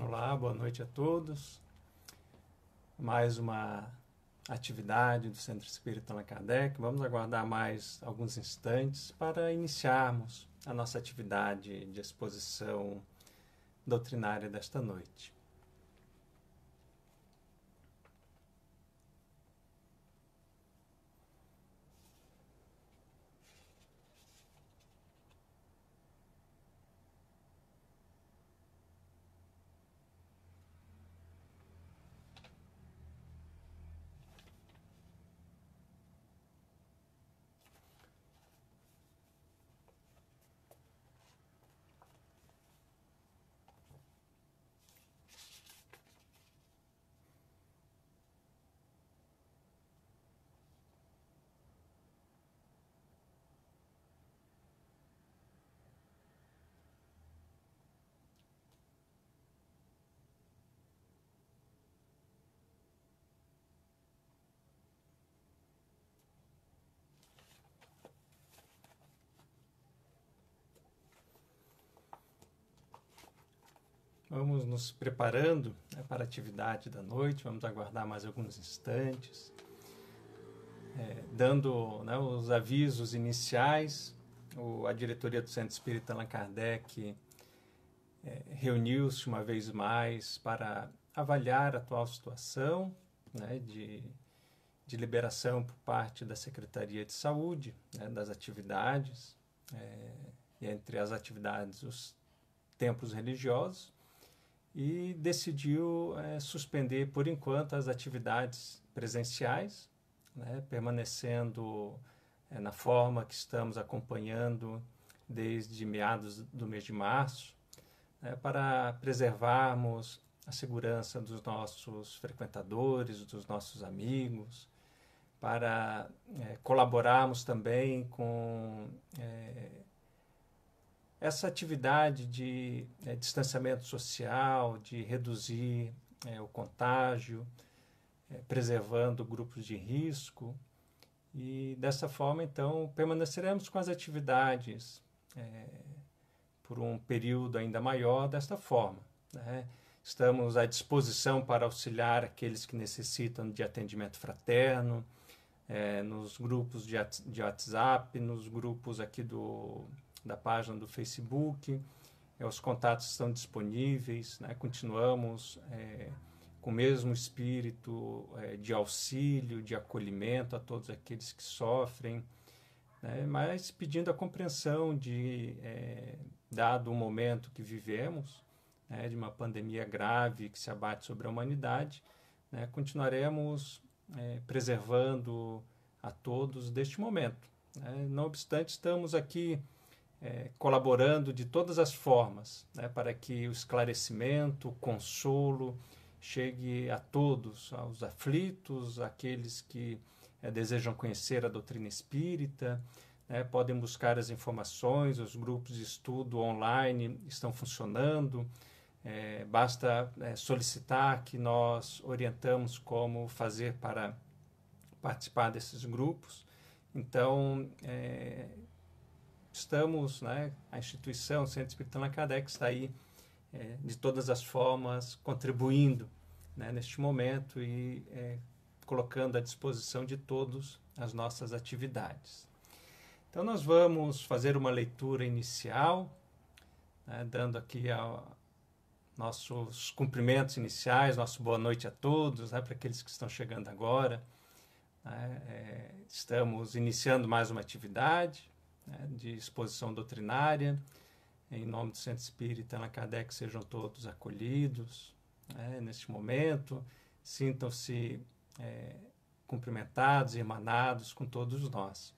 Olá, boa noite a todos. Mais uma atividade do Centro Espírita Allan Kardec. Vamos aguardar mais alguns instantes para iniciarmos a nossa atividade de exposição doutrinária desta noite. Vamos nos preparando né, para a atividade da noite, vamos aguardar mais alguns instantes, é, dando né, os avisos iniciais. O, a diretoria do Centro Espírita Allan Kardec é, reuniu-se uma vez mais para avaliar a atual situação né, de, de liberação por parte da Secretaria de Saúde né, das atividades, é, entre as atividades os templos religiosos e decidiu é, suspender por enquanto as atividades presenciais, né, permanecendo é, na forma que estamos acompanhando desde meados do mês de março, né, para preservarmos a segurança dos nossos frequentadores, dos nossos amigos, para é, colaborarmos também com é, essa atividade de é, distanciamento social, de reduzir é, o contágio, é, preservando grupos de risco. E dessa forma, então, permaneceremos com as atividades eh, por um período ainda maior desta forma. Né? Estamos à disposição para auxiliar aqueles que necessitam de atendimento fraterno, eh, nos grupos de, de WhatsApp, nos grupos aqui do da página do Facebook. É, os contatos estão disponíveis, né? continuamos é, com o mesmo espírito é, de auxílio, de acolhimento a todos aqueles que sofrem, né? mas pedindo a compreensão de, é, dado o momento que vivemos, né? de uma pandemia grave que se abate sobre a humanidade, né? continuaremos preservando a todos deste momento. Né? Não obstante, estamos aqui é, colaborando de todas as formas né, para que o esclarecimento, o consolo chegue a todos, aos aflitos, àqueles que é, desejam conhecer a doutrina espírita. Né, podem buscar as informações, os grupos de estudo online estão funcionando. É, basta é, solicitar que nós orientamos como fazer para participar desses grupos. Então, é, estamos, né, a instituição, Centro Espírita na Cadex está aí é, de todas as formas contribuindo né, neste momento e é, colocando à disposição de todos as nossas atividades. Então nós vamos fazer uma leitura inicial, né, dando aqui a, nossos cumprimentos iniciais, nosso boa noite a todos, né, para aqueles que estão chegando agora. Né, é, estamos iniciando mais uma atividade né, de exposição doutrinária. Em nome do Centro Espírita Allan Kardec, sejam todos acolhidos né, neste momento. Sintam-se é, cumprimentados, irmanados com todos nós.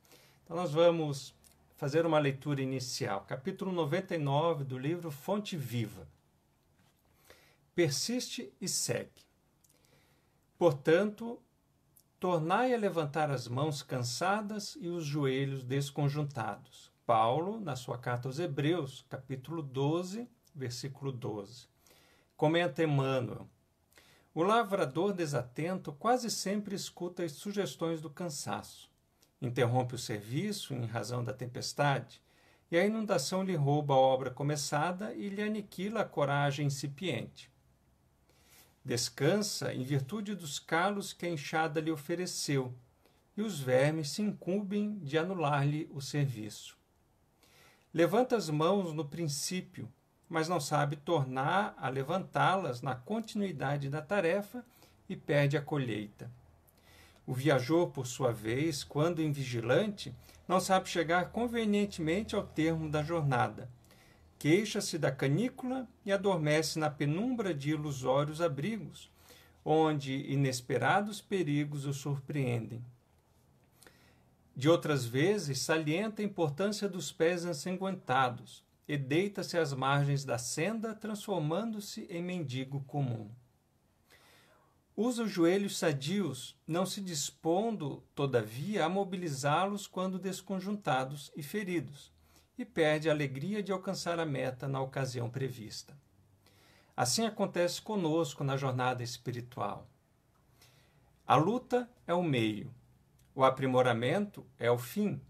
Então, nós vamos fazer uma leitura inicial. Capítulo 99 do livro Fonte Viva. Persiste e segue. Portanto, tornai a levantar as mãos cansadas e os joelhos desconjuntados. Paulo, na sua carta aos Hebreus, capítulo 12, versículo 12. Comenta Emmanuel. O lavrador desatento quase sempre escuta as sugestões do cansaço. Interrompe o serviço em razão da tempestade, e a inundação lhe rouba a obra começada e lhe aniquila a coragem incipiente. Descansa em virtude dos calos que a enxada lhe ofereceu, e os vermes se incumbem de anular-lhe o serviço. Levanta as mãos no princípio, mas não sabe tornar a levantá-las na continuidade da tarefa e perde a colheita. O viajor, por sua vez, quando invigilante, não sabe chegar convenientemente ao termo da jornada Queixa-se da canícula e adormece na penumbra de ilusórios abrigos, onde inesperados perigos o surpreendem. De outras vezes, salienta a importância dos pés ensanguentados e deita-se às margens da senda, transformando-se em mendigo comum. Usa os joelhos sadios, não se dispondo, todavia, a mobilizá-los quando desconjuntados e feridos, e perde a alegria de alcançar a meta na ocasião prevista. Assim acontece conosco na jornada espiritual. A luta é o meio, o aprimoramento é o fim.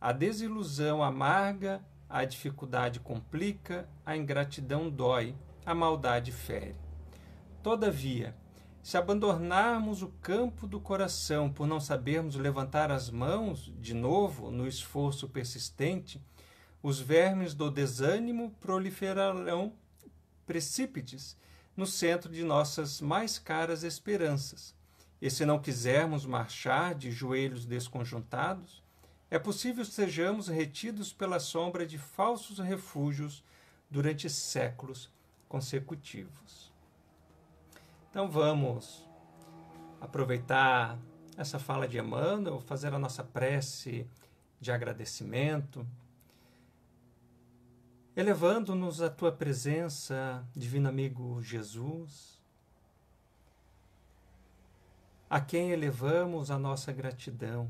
A desilusão amarga, a dificuldade complica, a ingratidão dói, a maldade fere. Todavia, se abandonarmos o campo do coração por não sabermos levantar as mãos de novo no esforço persistente, os vermes do desânimo proliferarão precípites no centro de nossas mais caras esperanças. E se não quisermos marchar de joelhos desconjuntados, é possível sejamos retidos pela sombra de falsos refúgios durante séculos consecutivos. Então vamos aproveitar essa fala de Emmanuel, fazer a nossa prece de agradecimento elevando-nos à tua presença, divino amigo Jesus, a quem elevamos a nossa gratidão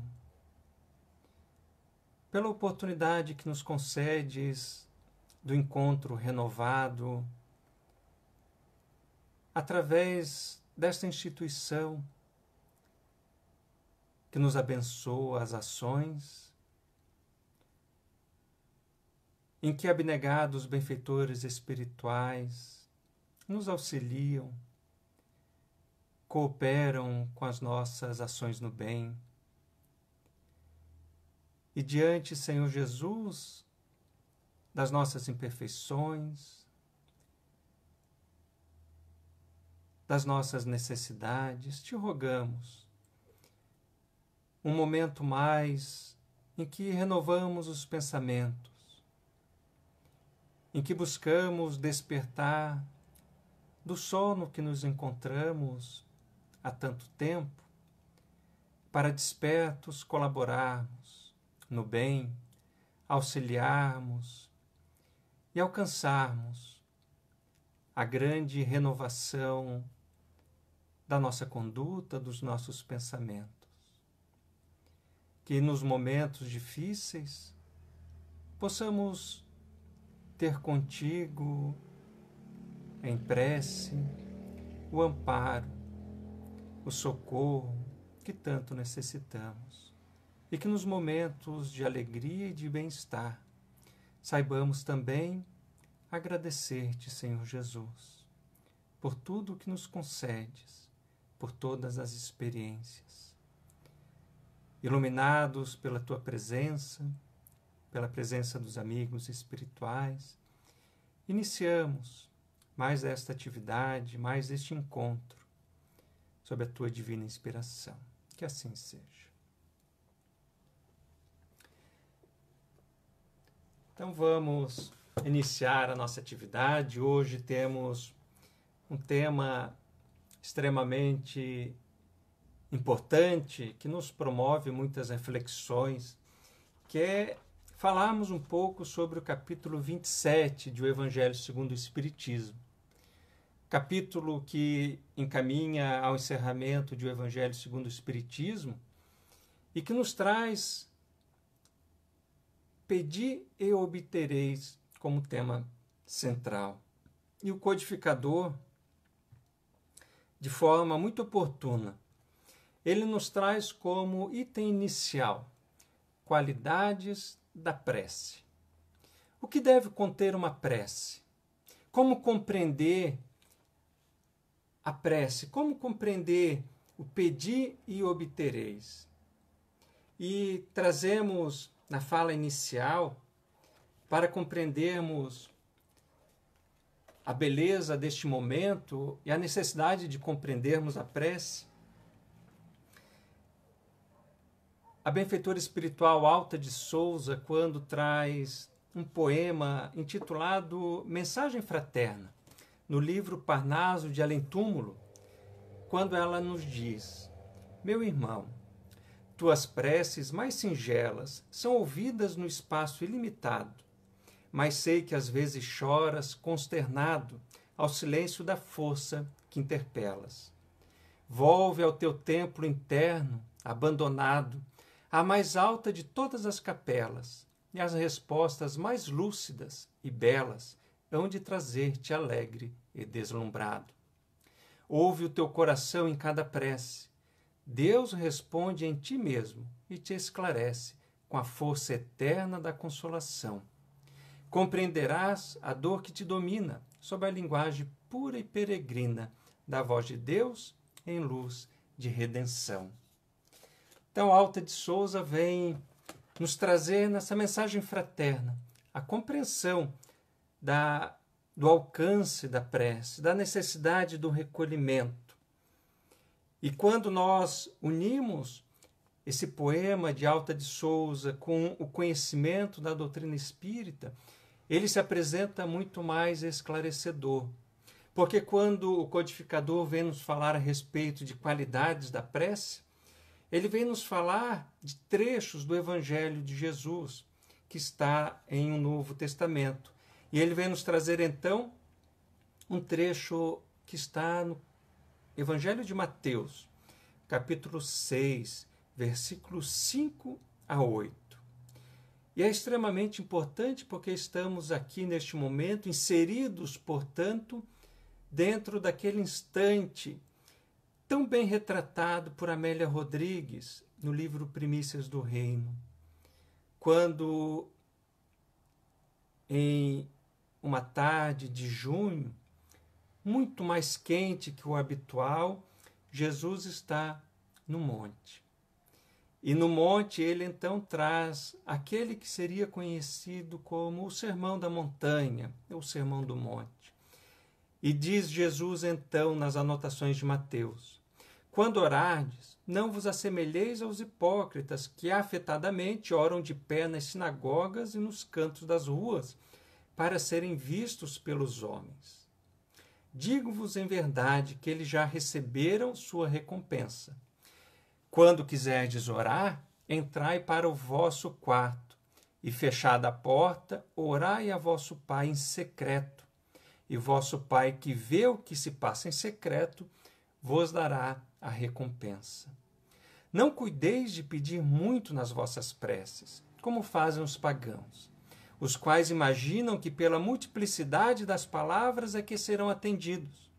pela oportunidade que nos concedes do encontro renovado através desta instituição que nos abençoa as ações em que abnegados benfeitores espirituais nos auxiliam, cooperam com as nossas ações no bem. E diante, Senhor Jesus, das nossas imperfeições, das nossas necessidades, te rogamos um momento mais em que renovamos os pensamentos em que buscamos despertar do sono que nos encontramos há tanto tempo, para despertos colaborarmos no bem, auxiliarmos e alcançarmos a grande renovação da nossa conduta, dos nossos pensamentos. Que nos momentos difíceis possamos ter contigo em prece o amparo, o socorro que tanto necessitamos e que nos momentos de alegria e de bem-estar saibamos também agradecer-te, Senhor Jesus, por tudo o que nos concedes, por todas as experiências. Iluminados pela tua presença, pela presença dos amigos espirituais, iniciamos mais esta atividade, mais este encontro, sob a tua divina inspiração. Que assim seja. Então vamos iniciar a nossa atividade. Hoje temos um tema extremamente importante que nos promove muitas reflexões, que é falarmos um pouco sobre o capítulo 27 de O Evangelho segundo o Espiritismo. Capítulo que encaminha ao encerramento de O Evangelho segundo o Espiritismo e que nos traz Pedi e obtereis como tema central. E o codificador, de forma muito oportuna, ele nos traz como item inicial qualidades da prece. O que deve conter uma prece? Como compreender a prece? Como compreender o pedir e obtereis? E trazemos na fala inicial para compreendermos a beleza deste momento e a necessidade de compreendermos a prece, A benfeitora espiritual Alta de Souza, quando traz um poema intitulado Mensagem Fraterna, no livro Parnaso de Além Túmulo, quando ela nos diz: Meu irmão, tuas preces mais singelas são ouvidas no espaço ilimitado, mas sei que às vezes choras consternado ao silêncio da força que interpelas. Volve ao teu templo interno, abandonado, a mais alta de todas as capelas, e as respostas mais lúcidas e belas hão de trazer-te alegre e deslumbrado. Ouve o teu coração em cada prece. Deus responde em ti mesmo e te esclarece com a força eterna da consolação. Compreenderás a dor que te domina sob a linguagem pura e peregrina da voz de Deus em luz de redenção. Então, Alta de Souza vem nos trazer nessa mensagem fraterna a compreensão da, do alcance da prece, da necessidade do recolhimento. E quando nós unimos esse poema de Alta de Souza com o conhecimento da doutrina espírita, ele se apresenta muito mais esclarecedor. Porque quando o codificador vem nos falar a respeito de qualidades da prece, ele vem nos falar de trechos do Evangelho de Jesus, que está em o um Novo Testamento. E ele vem nos trazer então um trecho que está no Evangelho de Mateus, capítulo 6, versículos 5 a 8. E é extremamente importante porque estamos aqui neste momento inseridos, portanto, dentro daquele instante tão bem retratado por Amélia Rodrigues no livro Primícias do Reino, quando em uma tarde de junho, muito mais quente que o habitual, Jesus está no monte. E no monte ele então traz aquele que seria conhecido como o Sermão da Montanha, ou Sermão do Monte. E diz Jesus então nas anotações de Mateus: quando orardes, não vos assemelheis aos hipócritas que afetadamente oram de pé nas sinagogas e nos cantos das ruas, para serem vistos pelos homens. Digo-vos em verdade que eles já receberam sua recompensa. Quando quiserdes orar, entrai para o vosso quarto, e fechada a porta, orai a vosso Pai em secreto. E vosso Pai, que vê o que se passa em secreto, vos dará a recompensa. Não cuideis de pedir muito nas vossas preces, como fazem os pagãos, os quais imaginam que pela multiplicidade das palavras é que serão atendidos.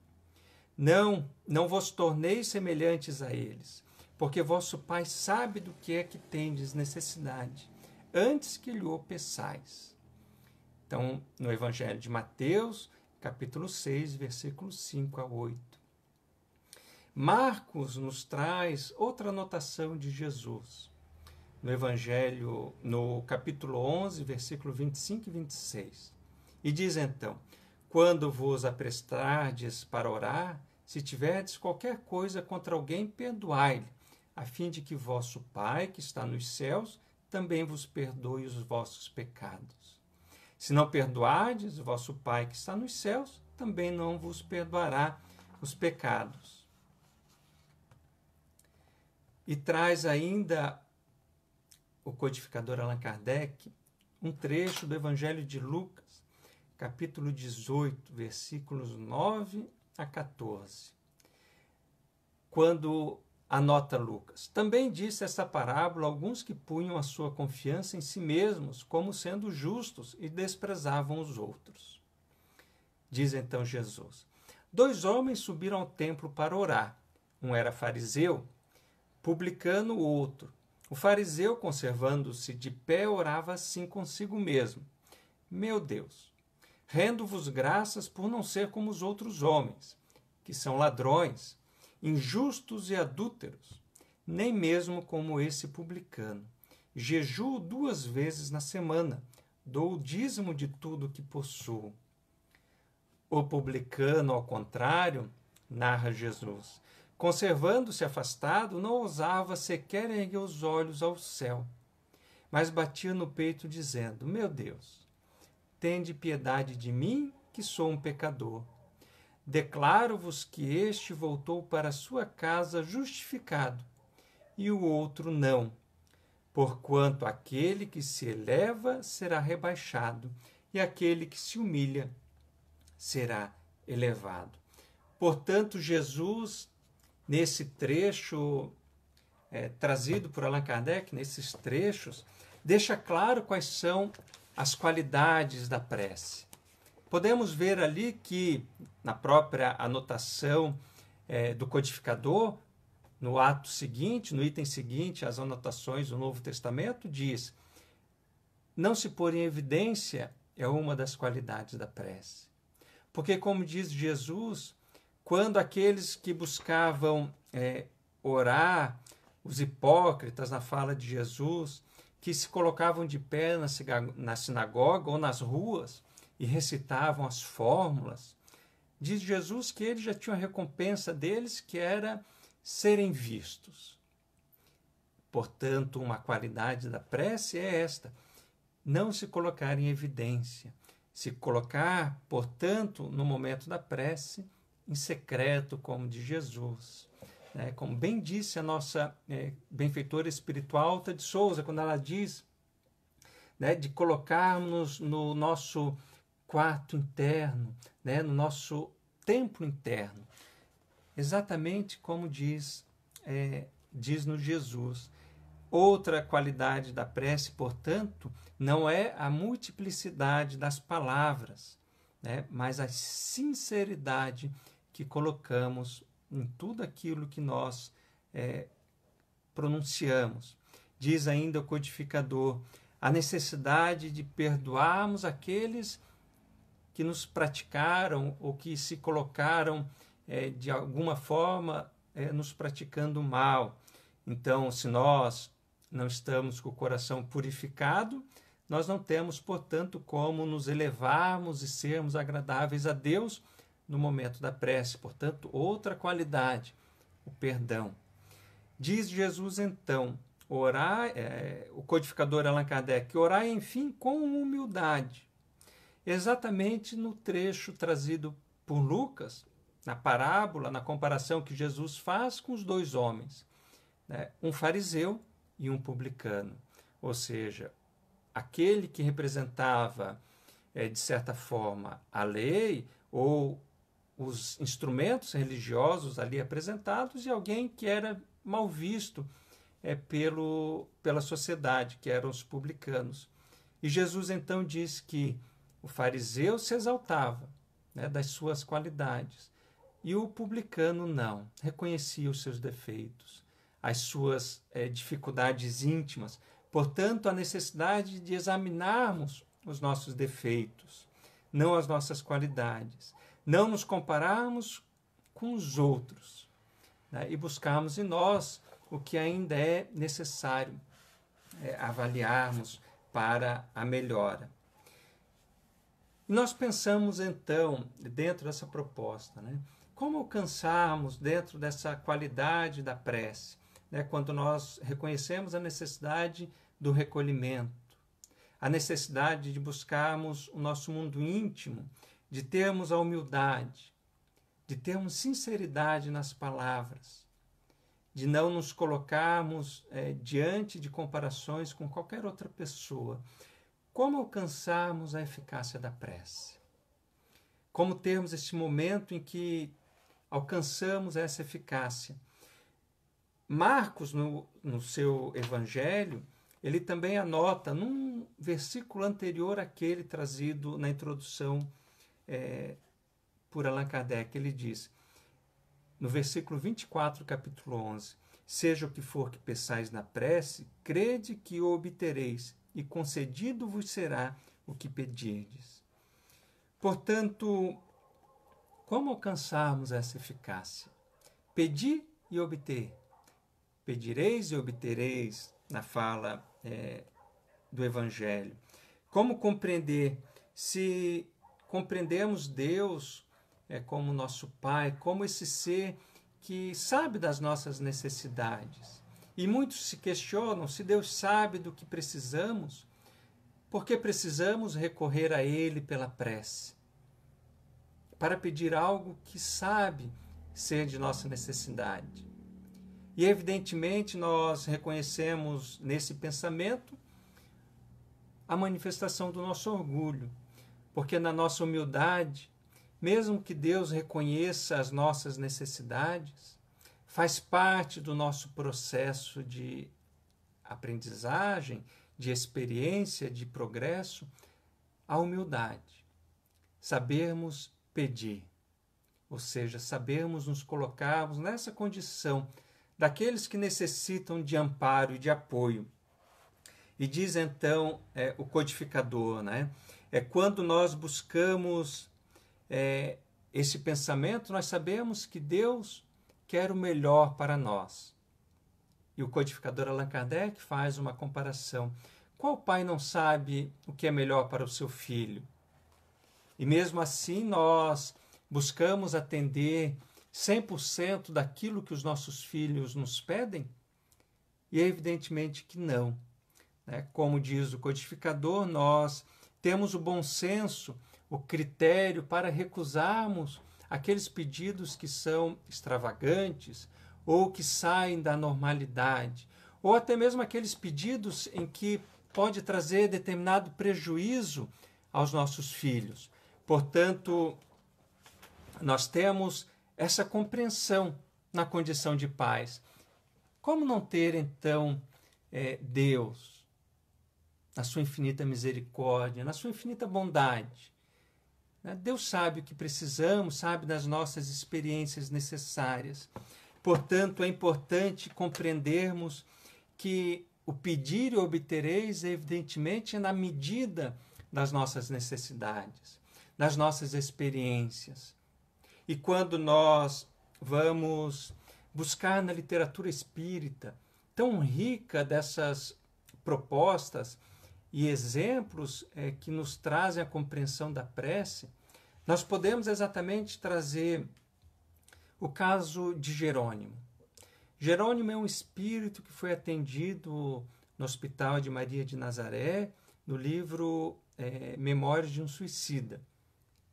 Não, não vos torneis semelhantes a eles, porque vosso Pai sabe do que é que tendes necessidade, antes que lhe o peçais. Então, no Evangelho de Mateus, capítulo 6, versículos 5 a 8. Marcos nos traz outra anotação de Jesus. No Evangelho, no capítulo 11, versículo 25 e 26. E diz então: Quando vos aprestardes para orar, se tiverdes qualquer coisa contra alguém, perdoai-lhe, a fim de que vosso Pai, que está nos céus, também vos perdoe os vossos pecados. Se não perdoardes, vosso Pai, que está nos céus, também não vos perdoará os pecados. E traz ainda o codificador Allan Kardec um trecho do Evangelho de Lucas, capítulo 18, versículos 9 a 14. Quando anota Lucas, também disse essa parábola alguns que punham a sua confiança em si mesmos como sendo justos e desprezavam os outros. Diz então Jesus: Dois homens subiram ao templo para orar. Um era fariseu publicano o outro. O fariseu, conservando-se de pé, orava assim consigo mesmo: Meu Deus, rendo-vos graças por não ser como os outros homens, que são ladrões, injustos e adúlteros, nem mesmo como esse publicano. Jejuo duas vezes na semana, dou o dízimo de tudo que possuo. O publicano, ao contrário, narra Jesus, Conservando-se afastado, não ousava sequer erguer os olhos ao céu, mas batia no peito, dizendo: Meu Deus, tende piedade de mim, que sou um pecador. Declaro-vos que este voltou para sua casa justificado, e o outro não. Porquanto aquele que se eleva será rebaixado, e aquele que se humilha será elevado. Portanto, Jesus nesse trecho é, trazido por Allan Kardec, nesses trechos, deixa claro quais são as qualidades da prece. Podemos ver ali que, na própria anotação é, do codificador, no ato seguinte, no item seguinte, as anotações do Novo Testamento, diz: não se pôr em evidência é uma das qualidades da prece. Porque, como diz Jesus, quando aqueles que buscavam é, orar, os hipócritas na fala de Jesus, que se colocavam de pé na, na sinagoga ou nas ruas e recitavam as fórmulas, diz Jesus que ele já tinha a recompensa deles, que era serem vistos. Portanto, uma qualidade da prece é esta: não se colocar em evidência, se colocar, portanto, no momento da prece, em secreto, como de Jesus. Né? Como bem disse a nossa é, benfeitora espiritual Alta de Souza, quando ela diz né, de colocarmos no nosso quarto interno, né, no nosso templo interno, exatamente como diz, é, diz no Jesus. Outra qualidade da prece, portanto, não é a multiplicidade das palavras, né, mas a sinceridade que colocamos em tudo aquilo que nós é, pronunciamos. Diz ainda o codificador a necessidade de perdoarmos aqueles que nos praticaram ou que se colocaram é, de alguma forma é, nos praticando mal. Então, se nós não estamos com o coração purificado, nós não temos, portanto, como nos elevarmos e sermos agradáveis a Deus no momento da prece, portanto, outra qualidade, o perdão. Diz Jesus então, orar, é, o codificador Allan Kardec, orar, enfim, com humildade. Exatamente no trecho trazido por Lucas, na parábola, na comparação que Jesus faz com os dois homens, né? um fariseu e um publicano. Ou seja, aquele que representava, é, de certa forma, a lei ou os instrumentos religiosos ali apresentados e alguém que era mal visto é, pelo, pela sociedade, que eram os publicanos. E Jesus então diz que o fariseu se exaltava né, das suas qualidades e o publicano não, reconhecia os seus defeitos, as suas é, dificuldades íntimas. Portanto, a necessidade de examinarmos os nossos defeitos, não as nossas qualidades não nos compararmos com os outros né? e buscarmos em nós o que ainda é necessário é, avaliarmos para a melhora. E nós pensamos então, dentro dessa proposta, né? como alcançarmos dentro dessa qualidade da prece, né? quando nós reconhecemos a necessidade do recolhimento, a necessidade de buscarmos o nosso mundo íntimo de termos a humildade, de termos sinceridade nas palavras, de não nos colocarmos é, diante de comparações com qualquer outra pessoa. Como alcançarmos a eficácia da prece? Como termos esse momento em que alcançamos essa eficácia? Marcos, no, no seu evangelho, ele também anota num versículo anterior àquele trazido na introdução é, por Allan Kardec. Ele diz, no versículo 24, capítulo 11: Seja o que for que peçais na prece, crede que o obtereis, e concedido vos será o que pedirdes. Portanto, como alcançarmos essa eficácia? Pedir e obter. Pedireis e obtereis na fala é, do Evangelho. Como compreender se compreendermos Deus é, como nosso Pai, como esse ser que sabe das nossas necessidades. E muitos se questionam se Deus sabe do que precisamos, porque precisamos recorrer a Ele pela prece, para pedir algo que sabe ser de nossa necessidade. E evidentemente nós reconhecemos nesse pensamento a manifestação do nosso orgulho, porque na nossa humildade, mesmo que Deus reconheça as nossas necessidades, faz parte do nosso processo de aprendizagem, de experiência, de progresso, a humildade. Sabermos pedir, ou seja, sabermos nos colocarmos nessa condição daqueles que necessitam de amparo e de apoio. E diz então é, o codificador, né? É quando nós buscamos é, esse pensamento, nós sabemos que Deus quer o melhor para nós. E o codificador Allan Kardec faz uma comparação. Qual pai não sabe o que é melhor para o seu filho? E mesmo assim nós buscamos atender 100% daquilo que os nossos filhos nos pedem? E evidentemente que não. Né? Como diz o codificador, nós temos o bom senso, o critério para recusarmos aqueles pedidos que são extravagantes ou que saem da normalidade, ou até mesmo aqueles pedidos em que pode trazer determinado prejuízo aos nossos filhos. Portanto, nós temos essa compreensão na condição de pais. Como não ter então eh, Deus? na sua infinita misericórdia, na sua infinita bondade. Né? Deus sabe o que precisamos, sabe das nossas experiências necessárias. Portanto, é importante compreendermos que o pedir e obtereis, evidentemente, é na medida das nossas necessidades, das nossas experiências. E quando nós vamos buscar na literatura espírita, tão rica dessas propostas, e exemplos é, que nos trazem a compreensão da prece, nós podemos exatamente trazer o caso de Jerônimo. Jerônimo é um espírito que foi atendido no Hospital de Maria de Nazaré, no livro é, Memórias de um Suicida,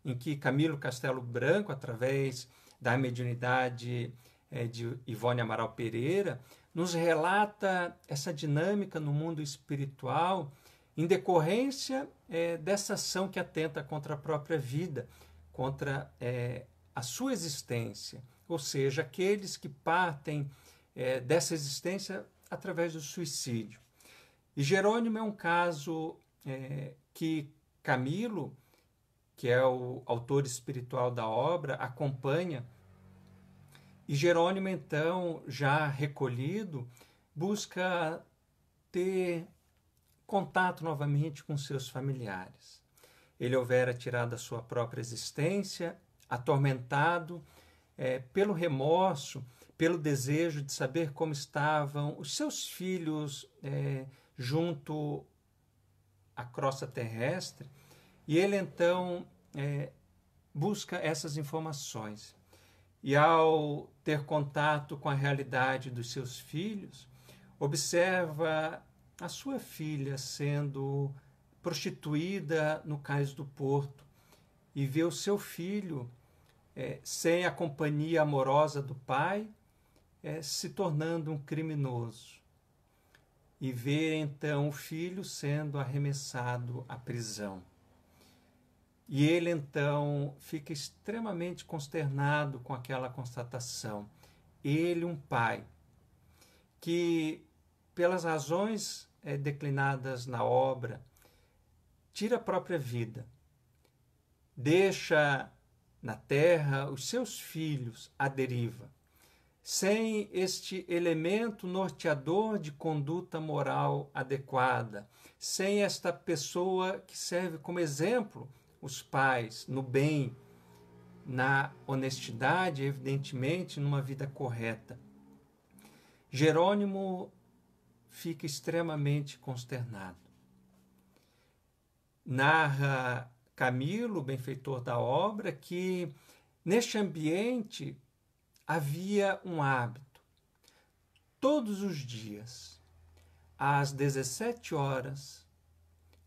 em que Camilo Castelo Branco, através da mediunidade é, de Ivone Amaral Pereira, nos relata essa dinâmica no mundo espiritual em decorrência é, dessa ação que atenta contra a própria vida, contra é, a sua existência, ou seja, aqueles que partem é, dessa existência através do suicídio. E Jerônimo é um caso é, que Camilo, que é o autor espiritual da obra, acompanha. E Jerônimo, então, já recolhido, busca ter contato novamente com seus familiares. Ele houvera tirado a sua própria existência, atormentado é, pelo remorso, pelo desejo de saber como estavam os seus filhos é, junto à crosta terrestre, e ele então é, busca essas informações. E ao ter contato com a realidade dos seus filhos, observa a sua filha sendo prostituída no cais do porto e vê o seu filho é, sem a companhia amorosa do pai é, se tornando um criminoso e vê então o filho sendo arremessado à prisão. E ele então fica extremamente consternado com aquela constatação. Ele, um pai, que pelas razões é, declinadas na obra, tira a própria vida, deixa na terra os seus filhos à deriva. Sem este elemento norteador de conduta moral adequada, sem esta pessoa que serve como exemplo, os pais, no bem, na honestidade, evidentemente, numa vida correta. Jerônimo fica extremamente consternado. Narra Camilo, benfeitor da obra, que neste ambiente havia um hábito. Todos os dias, às 17 horas,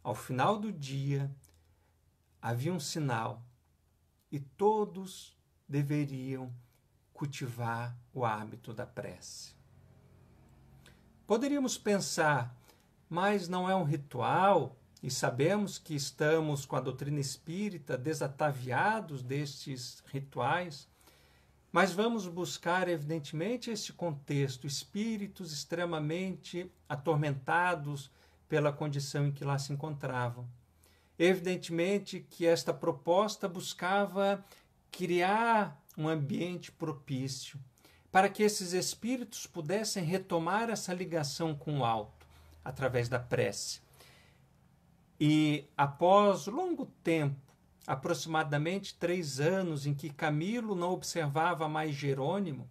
ao final do dia, havia um sinal e todos deveriam cultivar o hábito da prece. Poderíamos pensar, mas não é um ritual? E sabemos que estamos com a doutrina espírita desataviados destes rituais. Mas vamos buscar, evidentemente, este contexto: espíritos extremamente atormentados pela condição em que lá se encontravam. Evidentemente que esta proposta buscava criar um ambiente propício, para que esses espíritos pudessem retomar essa ligação com o alto através da prece. E após longo tempo, aproximadamente três anos, em que Camilo não observava mais Jerônimo,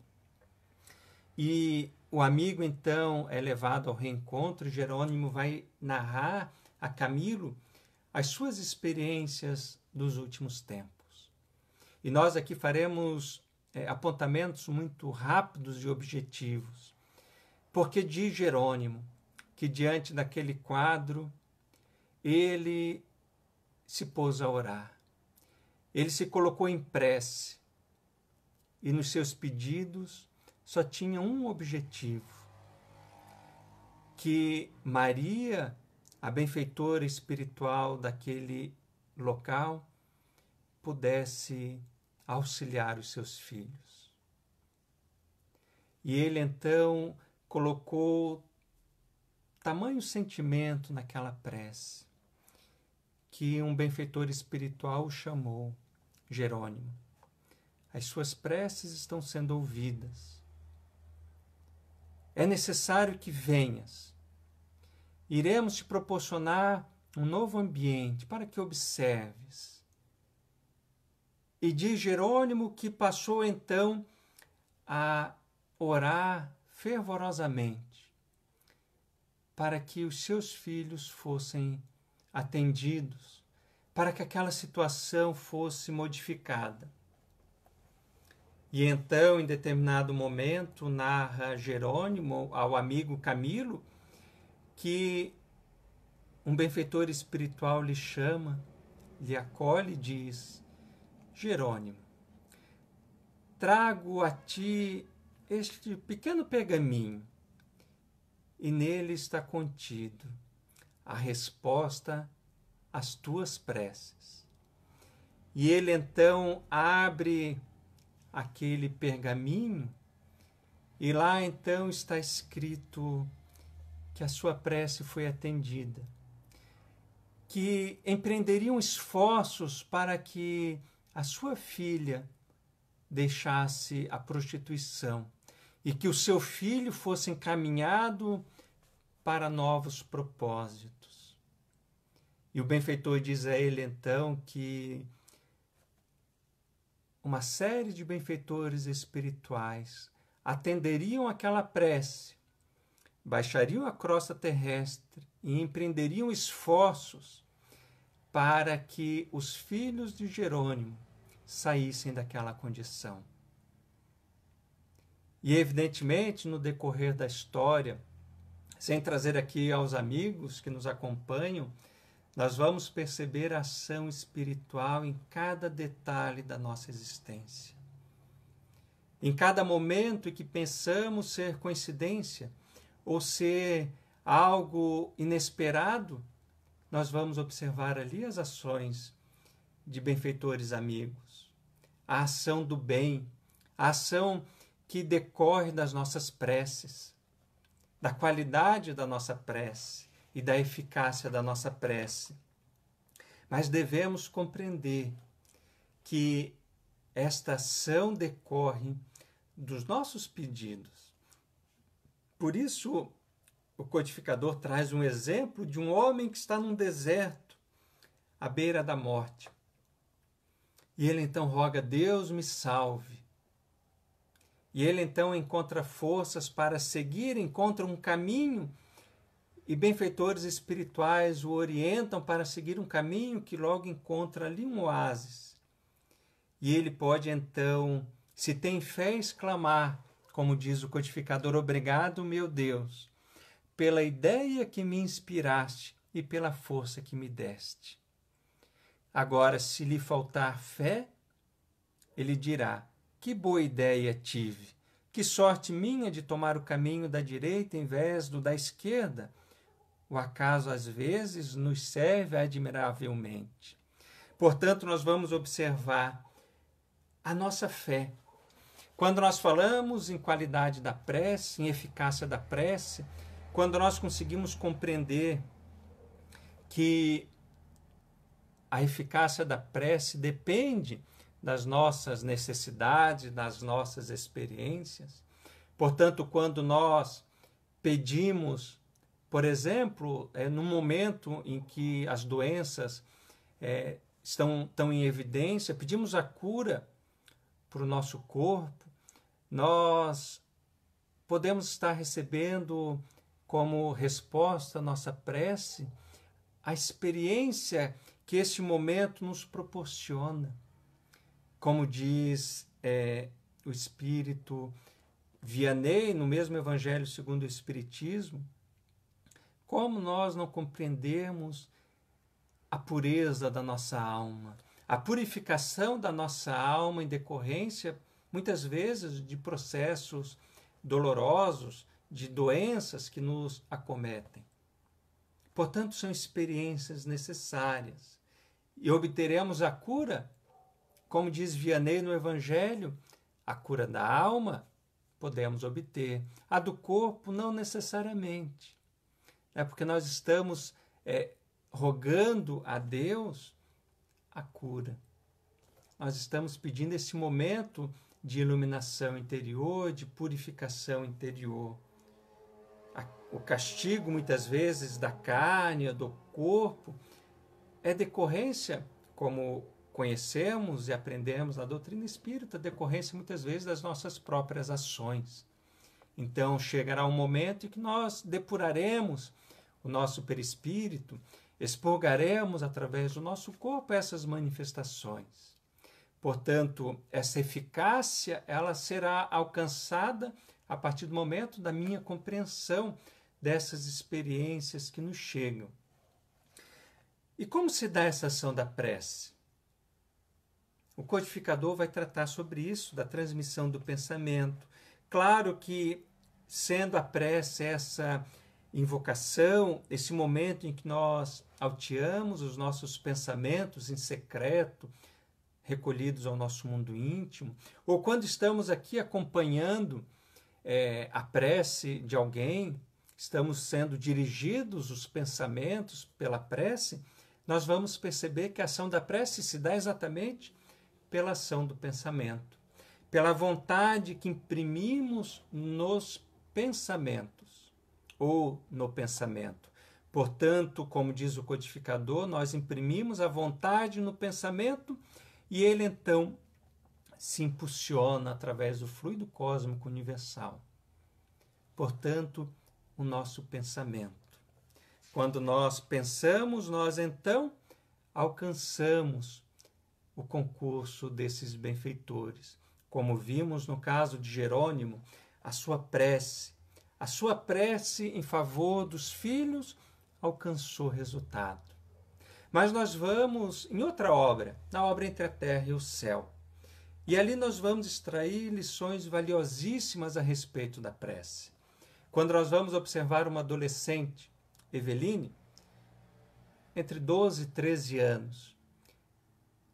e o amigo então é levado ao reencontro, Jerônimo vai narrar a Camilo as suas experiências dos últimos tempos. E nós aqui faremos é, apontamentos muito rápidos e objetivos. Porque diz Jerônimo que, diante daquele quadro, ele se pôs a orar, ele se colocou em prece e nos seus pedidos só tinha um objetivo: que Maria, a benfeitora espiritual daquele local, pudesse auxiliar os seus filhos. E ele então colocou tamanho sentimento naquela prece que um benfeitor espiritual o chamou, Jerônimo. As suas preces estão sendo ouvidas. É necessário que venhas. Iremos te proporcionar um novo ambiente para que observes e diz Jerônimo que passou então a orar fervorosamente para que os seus filhos fossem atendidos, para que aquela situação fosse modificada. E então, em determinado momento, narra Jerônimo ao amigo Camilo que um benfeitor espiritual lhe chama, lhe acolhe e diz: Jerônimo, trago a ti este pequeno pergaminho, e nele está contido a resposta às tuas preces. E ele então abre aquele pergaminho, e lá então está escrito que a sua prece foi atendida, que empreenderiam esforços para que a sua filha deixasse a prostituição e que o seu filho fosse encaminhado para novos propósitos. E o benfeitor diz a ele então que uma série de benfeitores espirituais atenderiam aquela prece, baixariam a crosta terrestre e empreenderiam esforços para que os filhos de Jerônimo saíssem daquela condição. E, evidentemente, no decorrer da história, sem trazer aqui aos amigos que nos acompanham, nós vamos perceber a ação espiritual em cada detalhe da nossa existência. Em cada momento em que pensamos ser coincidência ou ser algo inesperado, nós vamos observar ali as ações de benfeitores amigos a ação do bem, a ação que decorre das nossas preces, da qualidade da nossa prece e da eficácia da nossa prece. Mas devemos compreender que esta ação decorre dos nossos pedidos. Por isso, o codificador traz um exemplo de um homem que está num deserto, à beira da morte. E ele então roga: Deus me salve. E ele então encontra forças para seguir, encontra um caminho, e benfeitores espirituais o orientam para seguir um caminho que logo encontra ali um oásis. E ele pode então, se tem fé, exclamar, como diz o codificador: Obrigado, meu Deus, pela ideia que me inspiraste e pela força que me deste. Agora, se lhe faltar fé, ele dirá: Que boa ideia tive! Que sorte minha de tomar o caminho da direita em vez do da esquerda! O acaso às vezes nos serve admiravelmente. Portanto, nós vamos observar a nossa fé. Quando nós falamos em qualidade da prece, em eficácia da prece, quando nós conseguimos compreender que a eficácia da prece depende das nossas necessidades, das nossas experiências. Portanto, quando nós pedimos, por exemplo, é, no momento em que as doenças é, estão tão em evidência, pedimos a cura para o nosso corpo, nós podemos estar recebendo como resposta à nossa prece a experiência que este momento nos proporciona. Como diz é, o Espírito Vianney, no mesmo Evangelho segundo o Espiritismo, como nós não compreendemos a pureza da nossa alma, a purificação da nossa alma em decorrência, muitas vezes, de processos dolorosos, de doenças que nos acometem. Portanto, são experiências necessárias. E obteremos a cura, como diz Vianney no Evangelho, a cura da alma podemos obter, a do corpo não necessariamente. É porque nós estamos é, rogando a Deus a cura. Nós estamos pedindo esse momento de iluminação interior, de purificação interior o castigo muitas vezes da carne, do corpo, é decorrência, como conhecemos e aprendemos na doutrina espírita, decorrência muitas vezes das nossas próprias ações. Então chegará um momento em que nós depuraremos o nosso perispírito, expurgaremos através do nosso corpo essas manifestações. Portanto, essa eficácia ela será alcançada a partir do momento da minha compreensão dessas experiências que nos chegam. E como se dá essa ação da prece? O codificador vai tratar sobre isso, da transmissão do pensamento. Claro que, sendo a prece essa invocação, esse momento em que nós alteamos os nossos pensamentos em secreto, recolhidos ao nosso mundo íntimo, ou quando estamos aqui acompanhando é, a prece de alguém, estamos sendo dirigidos os pensamentos pela prece, nós vamos perceber que a ação da prece se dá exatamente pela ação do pensamento, pela vontade que imprimimos nos pensamentos ou no pensamento. Portanto, como diz o codificador, nós imprimimos a vontade no pensamento e ele então se impulsiona através do fluido cósmico universal. Portanto, o nosso pensamento. Quando nós pensamos, nós então alcançamos o concurso desses benfeitores. Como vimos no caso de Jerônimo, a sua prece, a sua prece em favor dos filhos alcançou resultado. Mas nós vamos em outra obra, na obra Entre a Terra e o Céu. E ali nós vamos extrair lições valiosíssimas a respeito da prece. Quando nós vamos observar uma adolescente, Eveline, entre 12 e 13 anos,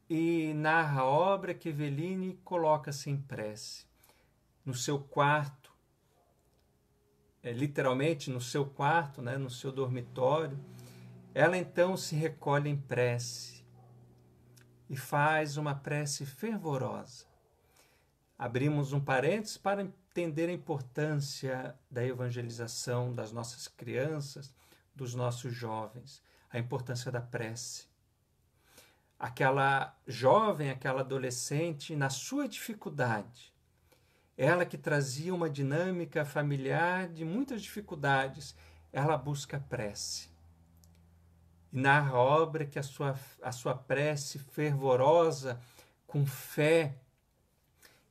e narra a obra que Eveline coloca-se em prece, no seu quarto, é, literalmente no seu quarto, né, no seu dormitório, ela então se recolhe em prece e faz uma prece fervorosa. Abrimos um parênteses para entender a importância da evangelização das nossas crianças, dos nossos jovens, a importância da prece. Aquela jovem, aquela adolescente, na sua dificuldade, ela que trazia uma dinâmica familiar de muitas dificuldades, ela busca a prece. E narra a obra que a sua, a sua prece fervorosa, com fé,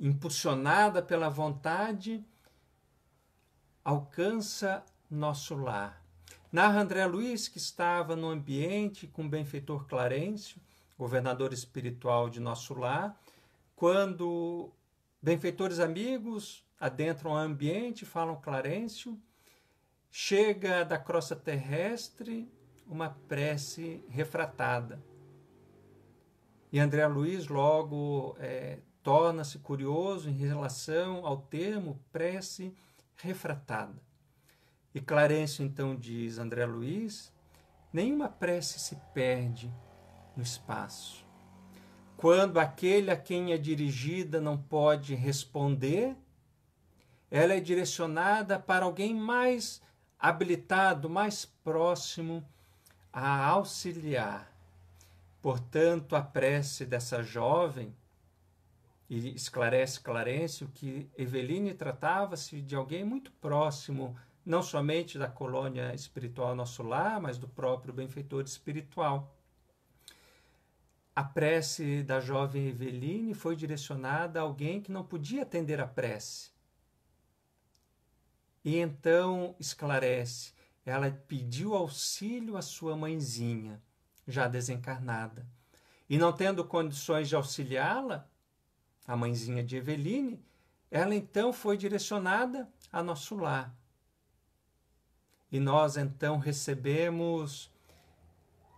impulsionada pela vontade, alcança nosso lar. Narra André Luiz que estava no ambiente com o benfeitor Clarencio, governador espiritual de nosso lar, quando benfeitores amigos adentram o ambiente, falam Clarencio, chega da crosta terrestre uma prece refratada. E André Luiz logo é, torna-se curioso em relação ao termo prece refratada. E Clarencio então diz, André Luiz, nenhuma prece se perde no espaço. Quando aquele a quem é dirigida não pode responder, ela é direcionada para alguém mais habilitado, mais próximo a auxiliar. Portanto, a prece dessa jovem e esclarece Clarencio que Eveline tratava-se de alguém muito próximo, não somente da colônia espiritual Nosso Lar, mas do próprio benfeitor espiritual. A prece da jovem Eveline foi direcionada a alguém que não podia atender a prece. E então esclarece, ela pediu auxílio à sua mãezinha, já desencarnada. E não tendo condições de auxiliá-la, a mãezinha de Eveline, ela então foi direcionada a nosso lar. E nós então recebemos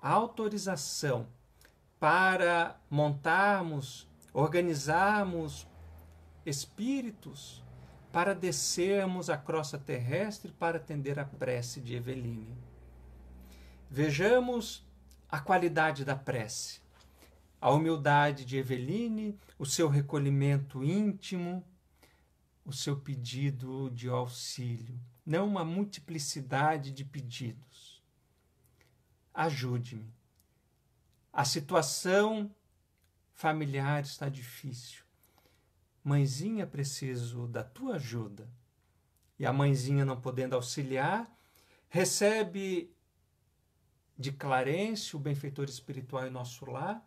autorização para montarmos, organizarmos espíritos para descermos a crosta terrestre para atender a prece de Eveline. Vejamos a qualidade da prece a humildade de Eveline, o seu recolhimento íntimo, o seu pedido de auxílio. Não uma multiplicidade de pedidos. Ajude-me. A situação familiar está difícil. Mãezinha, preciso da tua ajuda. E a mãezinha, não podendo auxiliar, recebe de Clarêncio, o benfeitor espiritual em nosso lar,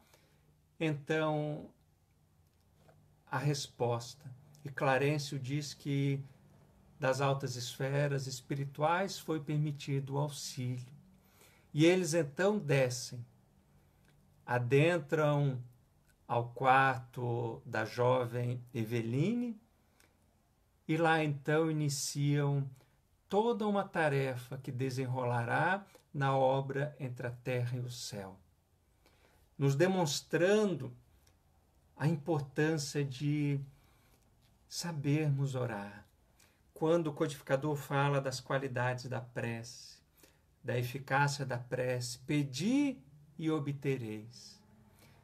então, a resposta. E Clarencio diz que das altas esferas espirituais foi permitido o auxílio. E eles então descem, adentram ao quarto da jovem Eveline e lá então iniciam toda uma tarefa que desenrolará na obra entre a terra e o céu nos demonstrando a importância de sabermos orar. Quando o codificador fala das qualidades da prece, da eficácia da prece, pedi e obtereis.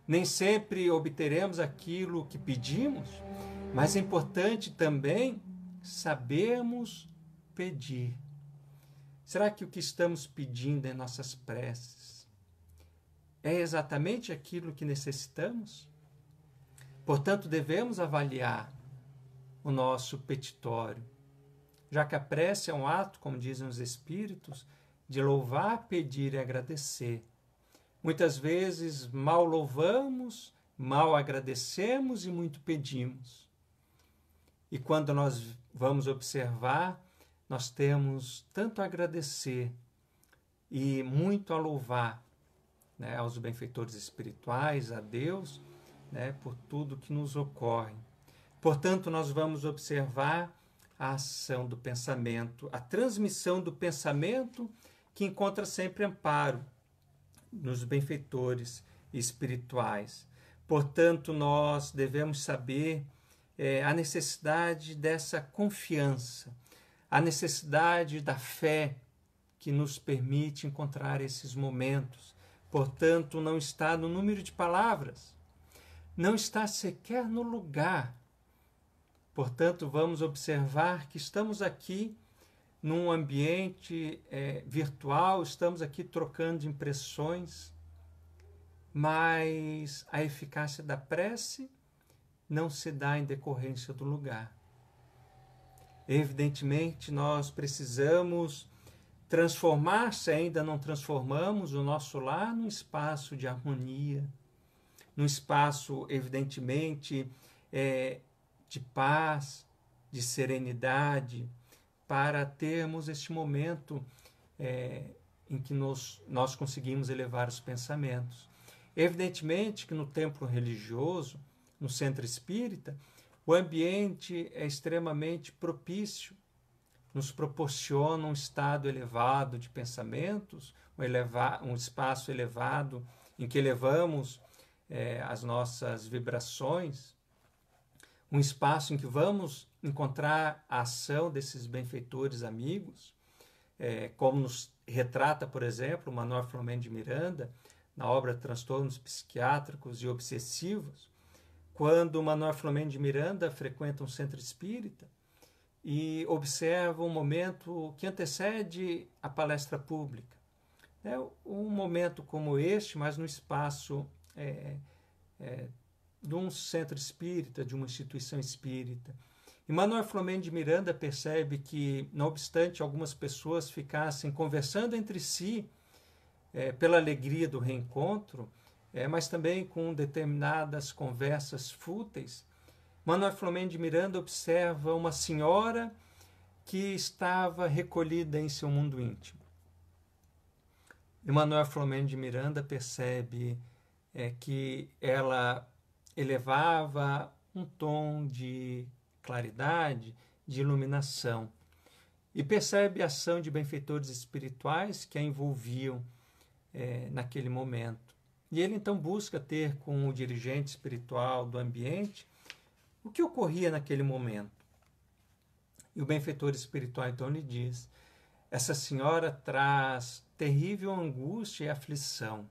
Nem sempre obteremos aquilo que pedimos, mas é importante também sabermos pedir. Será que o que estamos pedindo em nossas preces é exatamente aquilo que necessitamos? Portanto, devemos avaliar o nosso petitório, já que a prece é um ato, como dizem os Espíritos, de louvar, pedir e agradecer. Muitas vezes mal louvamos, mal agradecemos e muito pedimos. E quando nós vamos observar, nós temos tanto a agradecer e muito a louvar né, aos benfeitores espirituais, a Deus, né, por tudo que nos ocorre. Portanto, nós vamos observar a ação do pensamento, a transmissão do pensamento que encontra sempre amparo nos benfeitores espirituais. Portanto, nós devemos saber é, a necessidade dessa confiança, a necessidade da fé que nos permite encontrar esses momentos, Portanto, não está no número de palavras, não está sequer no lugar. Portanto, vamos observar que estamos aqui num ambiente é, virtual, estamos aqui trocando impressões, mas a eficácia da prece não se dá em decorrência do lugar. Evidentemente, nós precisamos transformar, se ainda não transformamos, o nosso lar num espaço de harmonia, num espaço, evidentemente, é, de paz, de serenidade, para termos este momento é, em que nos, nós conseguimos elevar os pensamentos. Evidentemente que no templo religioso, no centro espírita, o ambiente é extremamente propício nos proporciona um estado elevado de pensamentos, um, eleva um espaço elevado em que elevamos é, as nossas vibrações, um espaço em que vamos encontrar a ação desses benfeitores amigos, é, como nos retrata, por exemplo, Manuel Flamengo de Miranda, na obra Transtornos Psiquiátricos e Obsessivos, quando Manuel Flamengo de Miranda frequenta um centro espírita, e observa um momento que antecede a palestra pública. É um momento como este, mas no espaço é, é, de um centro espírita, de uma instituição espírita. Manuel Flamengo de Miranda percebe que, não obstante algumas pessoas ficassem conversando entre si é, pela alegria do reencontro, é, mas também com determinadas conversas fúteis, Manuel Flomeno de Miranda observa uma senhora que estava recolhida em seu mundo íntimo. Emmanuel Flomeno de Miranda percebe é, que ela elevava um tom de claridade, de iluminação, e percebe a ação de benfeitores espirituais que a envolviam é, naquele momento. E ele então busca ter com o dirigente espiritual do ambiente o que ocorria naquele momento? E o benfeitor espiritual então lhe diz: Essa senhora traz terrível angústia e aflição,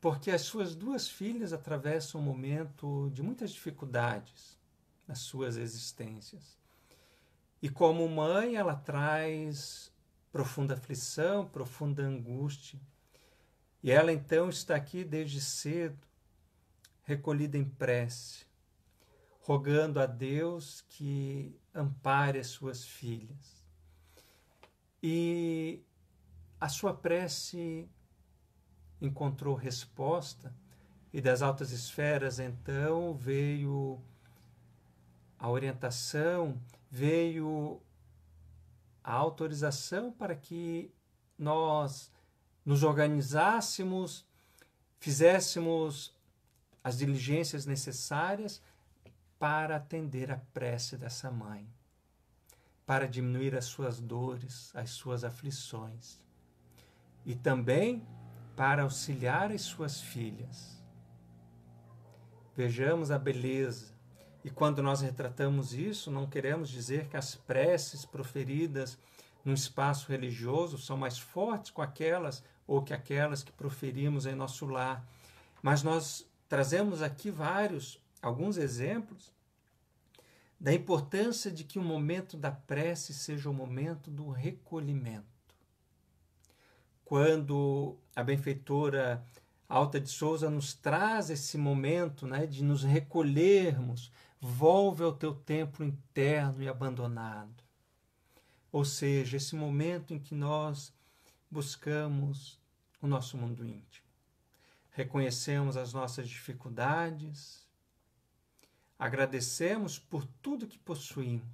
porque as suas duas filhas atravessam um momento de muitas dificuldades nas suas existências. E como mãe, ela traz profunda aflição, profunda angústia. E ela então está aqui desde cedo, recolhida em prece, rogando a Deus que ampare as suas filhas. E a sua prece encontrou resposta, e das altas esferas então veio a orientação, veio a autorização para que nós nos organizássemos, fizéssemos as diligências necessárias para atender a prece dessa mãe, para diminuir as suas dores, as suas aflições e também para auxiliar as suas filhas. Vejamos a beleza. E quando nós retratamos isso, não queremos dizer que as preces proferidas num espaço religioso são mais fortes com aquelas ou que aquelas que proferimos em nosso lar. Mas nós trazemos aqui vários alguns exemplos da importância de que o momento da prece seja o momento do recolhimento. Quando a benfeitora Alta de Souza nos traz esse momento né, de nos recolhermos, volve ao teu templo interno e abandonado. Ou seja, esse momento em que nós buscamos o nosso mundo íntimo. Reconhecemos as nossas dificuldades, Agradecemos por tudo que possuímos,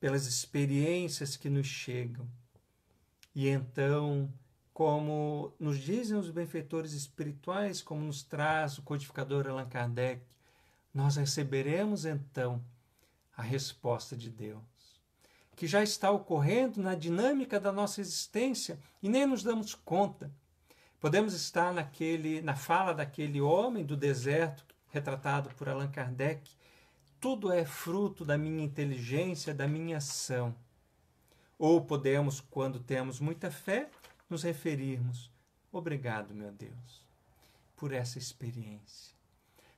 pelas experiências que nos chegam. E então, como nos dizem os benfeitores espirituais, como nos traz o codificador Allan Kardec, nós receberemos então a resposta de Deus, que já está ocorrendo na dinâmica da nossa existência e nem nos damos conta. Podemos estar naquele, na fala daquele homem do deserto retratado por Allan Kardec, tudo é fruto da minha inteligência, da minha ação. Ou podemos, quando temos muita fé, nos referirmos: Obrigado, meu Deus, por essa experiência.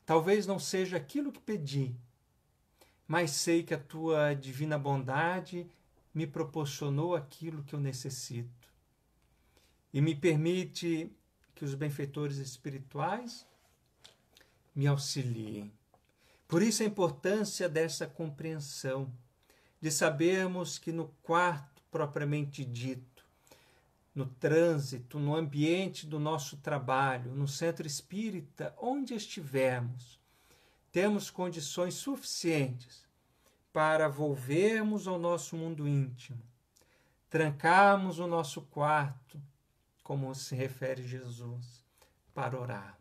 Talvez não seja aquilo que pedi, mas sei que a tua divina bondade me proporcionou aquilo que eu necessito. E me permite que os benfeitores espirituais me auxiliem. Por isso a importância dessa compreensão, de sabermos que no quarto propriamente dito, no trânsito, no ambiente do nosso trabalho, no centro espírita, onde estivermos, temos condições suficientes para volvermos ao nosso mundo íntimo, trancarmos o nosso quarto, como se refere Jesus, para orar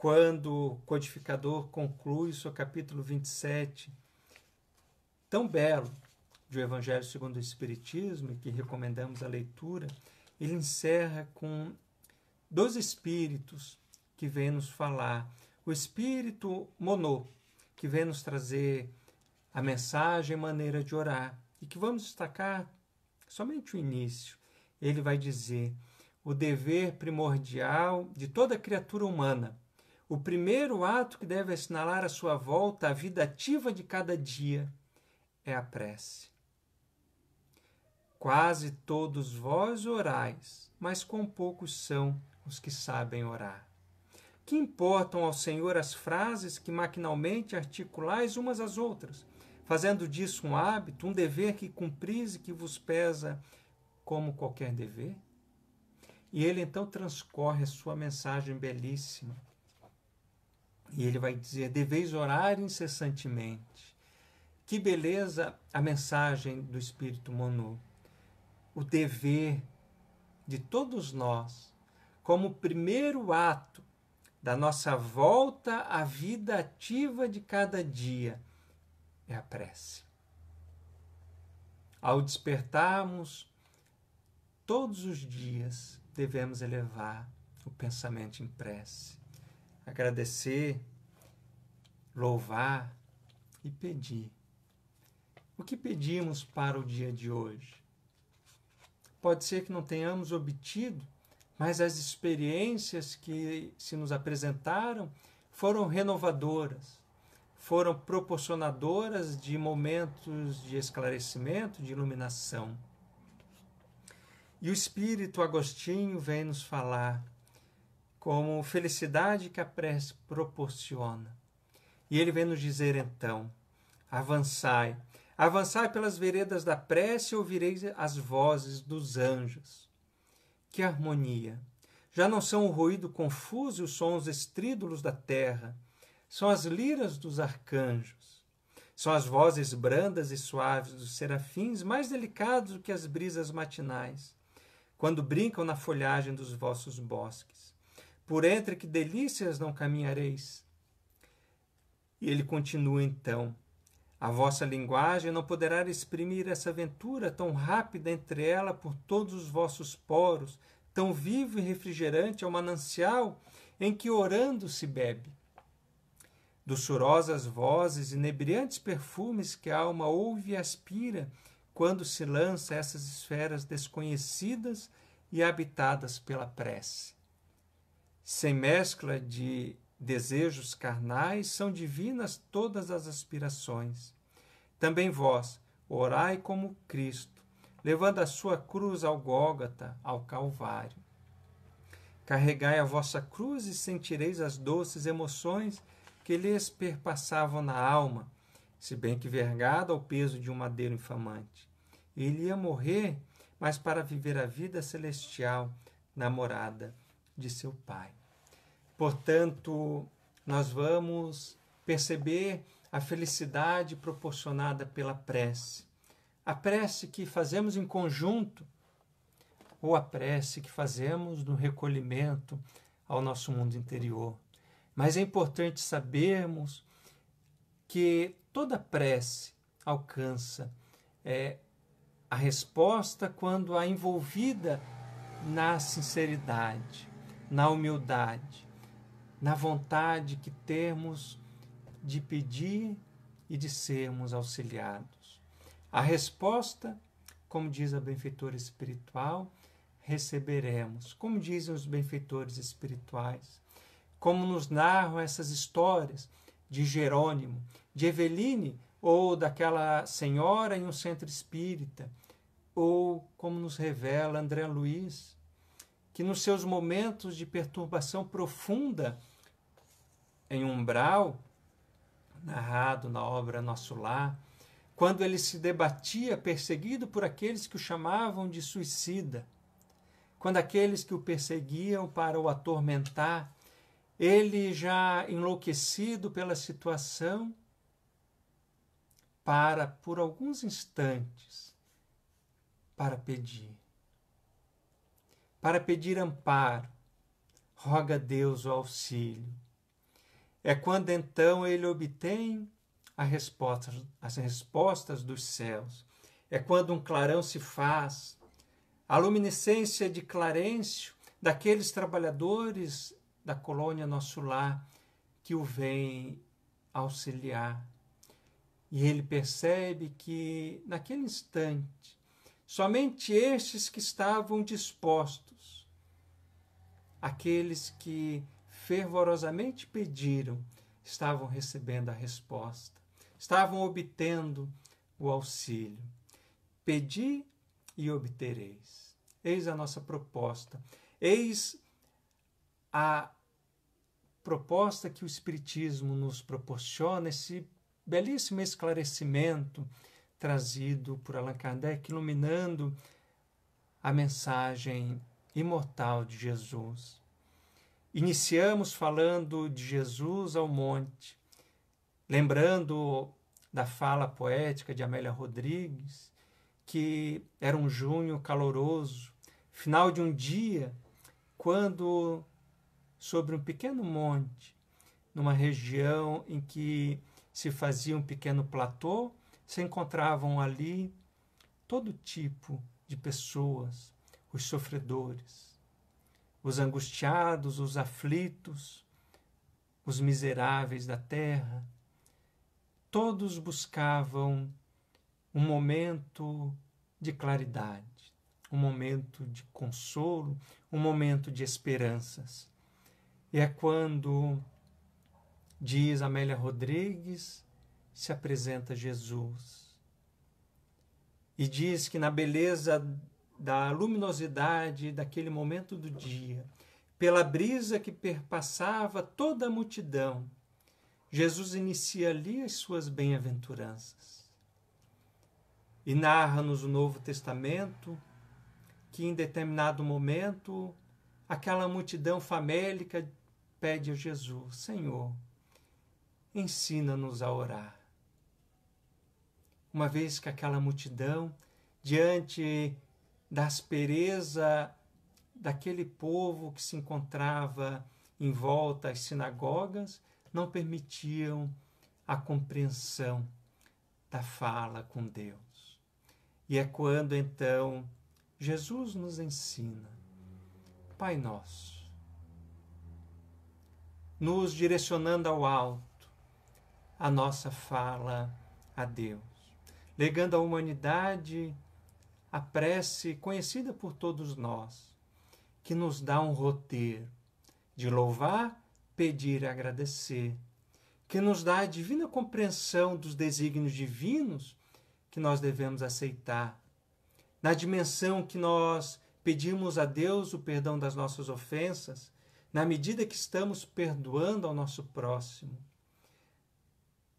quando o codificador conclui seu capítulo 27, tão belo, de O Evangelho segundo o Espiritismo, que recomendamos a leitura, ele encerra com dois espíritos que vêm nos falar. O espírito monô, que vem nos trazer a mensagem, maneira de orar, e que vamos destacar somente o início. Ele vai dizer: o dever primordial de toda criatura humana o primeiro ato que deve assinalar a sua volta à vida ativa de cada dia é a prece. Quase todos vós orais, mas com poucos são os que sabem orar. Que importam ao Senhor as frases que maquinalmente articulais umas às outras, fazendo disso um hábito, um dever que cumpris e que vos pesa como qualquer dever? E ele então transcorre a sua mensagem belíssima, e ele vai dizer: deveis orar incessantemente. Que beleza a mensagem do Espírito Monu. O dever de todos nós, como primeiro ato da nossa volta à vida ativa de cada dia, é a prece. Ao despertarmos, todos os dias devemos elevar o pensamento em prece agradecer, louvar e pedir. O que pedimos para o dia de hoje? Pode ser que não tenhamos obtido, mas as experiências que se nos apresentaram foram renovadoras, foram proporcionadoras de momentos de esclarecimento, de iluminação. E o Espírito Agostinho vem nos falar como felicidade que a prece proporciona. E ele vem nos dizer então: avançai, avançai pelas veredas da prece e ouvireis as vozes dos anjos. Que harmonia! Já não são o ruído confuso e os sons estrídulos da terra, são as liras dos arcanjos. São as vozes brandas e suaves dos serafins, mais delicados do que as brisas matinais, quando brincam na folhagem dos vossos bosques. Por entre que delícias não caminhareis? E ele continua então: A vossa linguagem não poderá exprimir essa aventura tão rápida entre ela por todos os vossos poros, tão vivo e refrigerante ao manancial em que orando se bebe. Doçurosas vozes e inebriantes perfumes que a alma ouve e aspira quando se lança a essas esferas desconhecidas e habitadas pela prece sem mescla de desejos carnais, são divinas todas as aspirações. Também vós, orai como Cristo, levando a sua cruz ao Gólgota, ao Calvário. Carregai a vossa cruz e sentireis as doces emoções que lhes perpassavam na alma, se bem que vergada ao peso de um madeiro infamante. Ele ia morrer, mas para viver a vida celestial, namorada de seu Pai. Portanto, nós vamos perceber a felicidade proporcionada pela prece. A prece que fazemos em conjunto ou a prece que fazemos no recolhimento ao nosso mundo interior. Mas é importante sabermos que toda prece alcança é, a resposta quando a envolvida na sinceridade, na humildade, na vontade que temos de pedir e de sermos auxiliados. A resposta, como diz a benfeitora espiritual, receberemos, como dizem os benfeitores espirituais, como nos narram essas histórias de Jerônimo, de Eveline ou daquela senhora em um centro espírita, ou como nos revela André Luiz, que nos seus momentos de perturbação profunda em Umbral, narrado na obra Nosso Lar, quando ele se debatia perseguido por aqueles que o chamavam de suicida, quando aqueles que o perseguiam para o atormentar, ele já enlouquecido pela situação, para por alguns instantes para pedir. Para pedir amparo, roga a Deus o auxílio é quando então ele obtém resposta, as respostas dos céus. É quando um clarão se faz. A luminescência de Clarencio, daqueles trabalhadores da colônia Nosso Lar, que o vem auxiliar. E ele percebe que, naquele instante, somente estes que estavam dispostos, aqueles que fervorosamente pediram, estavam recebendo a resposta, estavam obtendo o auxílio. Pedi e obtereis. Eis a nossa proposta. Eis a proposta que o Espiritismo nos proporciona, esse belíssimo esclarecimento trazido por Allan Kardec, iluminando a mensagem imortal de Jesus. Iniciamos falando de Jesus ao monte, lembrando da fala poética de Amélia Rodrigues, que era um junho caloroso, final de um dia, quando sobre um pequeno monte, numa região em que se fazia um pequeno platô, se encontravam ali todo tipo de pessoas, os sofredores os angustiados, os aflitos, os miseráveis da terra, todos buscavam um momento de claridade, um momento de consolo, um momento de esperanças. E é quando, diz Amélia Rodrigues, se apresenta Jesus. E diz que na beleza da luminosidade daquele momento do dia, pela brisa que perpassava toda a multidão, Jesus inicia ali as suas bem-aventuranças. E narra-nos o Novo Testamento que, em determinado momento, aquela multidão famélica pede a Jesus: Senhor, ensina-nos a orar. Uma vez que aquela multidão, diante da aspereza daquele povo que se encontrava em volta às sinagogas, não permitiam a compreensão da fala com Deus. E é quando então Jesus nos ensina, Pai Nosso, nos direcionando ao alto, a nossa fala a Deus, legando à humanidade a prece conhecida por todos nós, que nos dá um roteiro de louvar, pedir e agradecer, que nos dá a divina compreensão dos desígnios divinos que nós devemos aceitar, na dimensão que nós pedimos a Deus o perdão das nossas ofensas, na medida que estamos perdoando ao nosso próximo,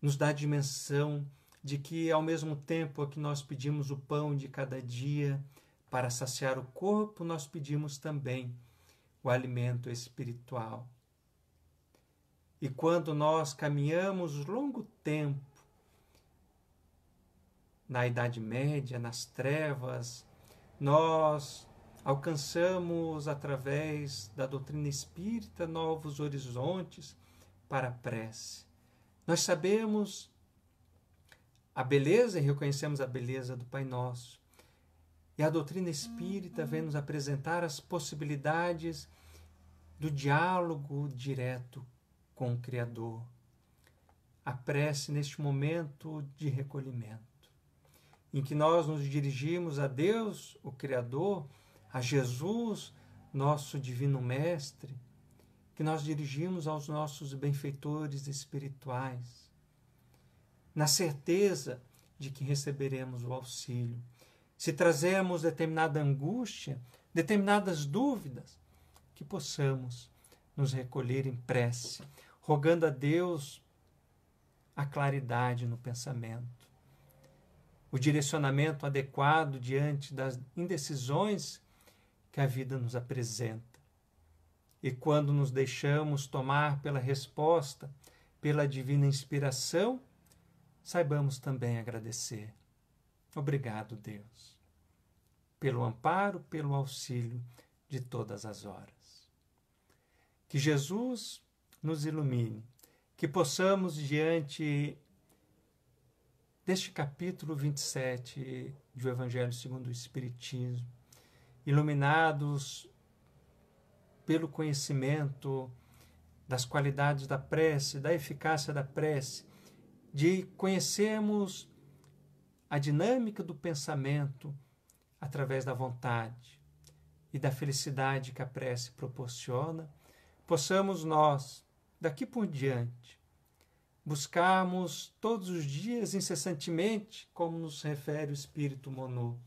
nos dá a dimensão de que ao mesmo tempo que nós pedimos o pão de cada dia para saciar o corpo, nós pedimos também o alimento espiritual. E quando nós caminhamos longo tempo na Idade Média, nas trevas, nós alcançamos através da doutrina espírita novos horizontes para a prece. Nós sabemos a beleza e reconhecemos a beleza do Pai Nosso. E a doutrina espírita vem nos apresentar as possibilidades do diálogo direto com o Criador. A prece neste momento de recolhimento, em que nós nos dirigimos a Deus, o Criador, a Jesus, nosso Divino Mestre, que nós dirigimos aos nossos benfeitores espirituais na certeza de que receberemos o auxílio. Se trazemos determinada angústia, determinadas dúvidas, que possamos nos recolher em prece, rogando a Deus a claridade no pensamento, o direcionamento adequado diante das indecisões que a vida nos apresenta. E quando nos deixamos tomar pela resposta, pela divina inspiração, saibamos também agradecer. Obrigado, Deus, pelo amparo, pelo auxílio de todas as horas. Que Jesus nos ilumine, que possamos, diante deste capítulo 27 do Evangelho segundo o Espiritismo, iluminados pelo conhecimento das qualidades da prece, da eficácia da prece, de conhecermos a dinâmica do pensamento através da vontade e da felicidade que a prece proporciona, possamos nós, daqui por diante, buscarmos todos os dias incessantemente, como nos refere o Espírito Monô,